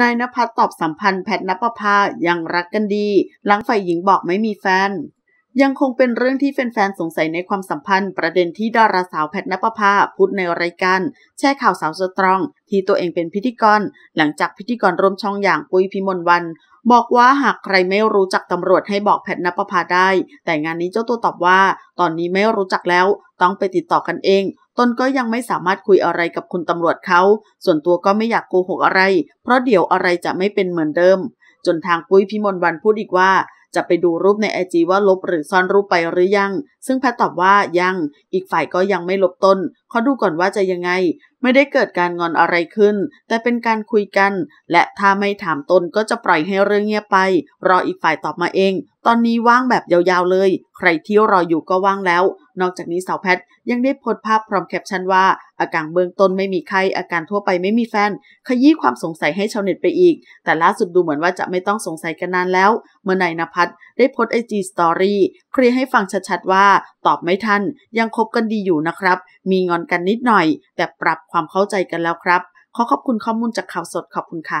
นายนภัสตอบสัมพันธ์แพทณปภายังรักกันดี หลังฝ่ายหญิงบอกไม่มีแฟนยังคงเป็นเรื่องที่แฟนๆสงสัยในความสัมพันธ์ ประเด็นที่ดาราสาวแพทนปภาพูดในรายการแชร์ข่าวสาวสตรอง ที่ตัวเองเป็นพิธีกร หลังจากพิธีกรร่วมช่องอย่างปุ้ยพิมลวัน บอกว่าหากใครไม่รู้จักตำรวจให้บอกแพทนปภาได้ แต่งานนี้เจ้าตัวตอบว่า ตอนนี้ไม่รู้จักแล้ว ต้องไปติดต่อกันเอง ตนก็ยังไม่สามารถคุยอะไรกับคุณตำรวจเขาส่วนตัวก็ไม่อยากโกหกอะไร เพราะเดี๋ยวอะไรจะไม่เป็นเหมือนเดิม จนทางปุ้ยพิมลวันพูดอีกว่าจะไปดูรูปในไอจีว่าลบหรือซ่อนรูปไปหรือยัง ซึ่งแพทตอบว่ายัง อีกฝ่ายก็ยังไม่ลบต้นขอดูก่อนว่าจะยังไงไม่ได้เกิดการงอนอะไรขึ้น แต่เป็นการคุยกัน และถ้าไม่ถามตนก็จะปล่อยให้เรื่องเงียบไป รออีกฝ่ายตอบมาเอง ตอนนี้ว่างแบบยาวๆเลย ใครที่รออยู่ก็ว่างแล้ว นอกจากนี้สาวแพท ยังได้โพสภาพพร้อมแคปชั่นว่า อาการเบื้องต้นไม่มีไข้อาการทั่วไปไม่มีแฟน ขยี้ความสงสัยให้ชาวเน็ตไปอีก แต่ล่าสุดดูเหมือนว่าจะไม่ต้องสงสัยกันนานแล้ว เมื่อนายนภัสได้โพสไอจีสตอรี่เคลียร์ให้ฟังชัดๆว่า ตอบไม่ทันยังคบกันดีอยู่นะครับ มีงอนกันนิดหน่อย แต่ปรับความเข้าใจกันแล้วครับ ขอขอบคุณข้อมูลจากข่าวสด ขอบคุณค่ะ